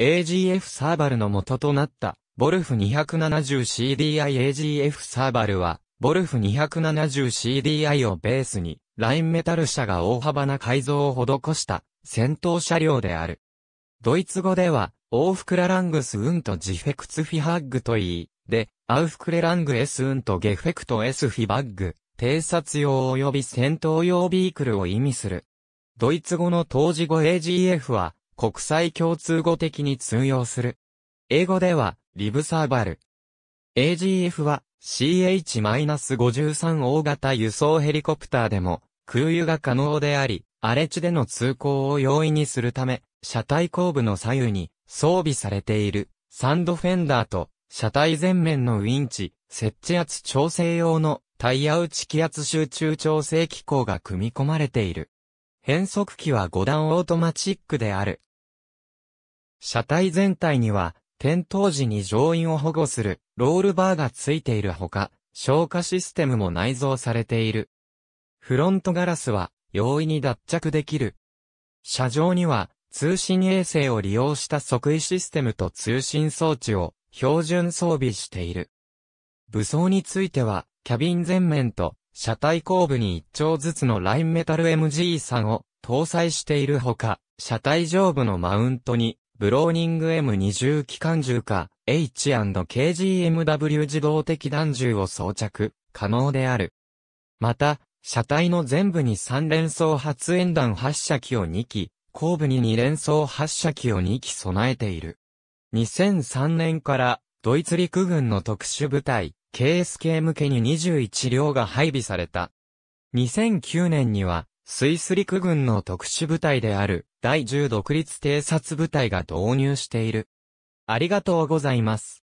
AGF サーバルの元となった、ボルフ 270CDI AGF サーバルは、ボルフ 270CDI をベースに、ラインメタル社が大幅な改造を施した、戦闘車両である。ドイツ語では、オーフクララングスウンとジフェクツフィハッグといい、で、アウフクレラングエスウンとゲフェクトエスフィバッグ、偵察用及び戦闘用ビークルを意味する。ドイツ語の当時語 AGF は、国際共通語的に通用する。英語では、リブサーバル。AGF は CH-53 大型輸送ヘリコプターでも空輸が可能であり、荒れ地での通行を容易にするため、車体後部の左右に装備されているサンドフェンダーと車体前面のウィンチ、設置圧調整用のタイヤち気圧集中調整機構が組み込まれている。変速機は5段オートマチックである。車体全体には、点灯時に乗員を保護するロールバーがついているほか、消火システムも内蔵されている。フロントガラスは容易に脱着できる。車上には通信衛星を利用した即位システムと通信装置を標準装備している。武装については、キャビン前面と車体後部に一丁ずつのラインメタル MG3 を搭載しているほか、車体上部のマウントにブローニング M20 機関銃か H&KGMW 自動的弾銃を装着可能である。また、車体の全部に3連装発煙弾発射機を2機、後部に2連装発射機を2機備えている。2003年からドイツ陸軍の特殊部隊 KSK 向けに21両が配備された。2009年にはスイス陸軍の特殊部隊である第10独立偵察部隊が導入している。ありがとうございます。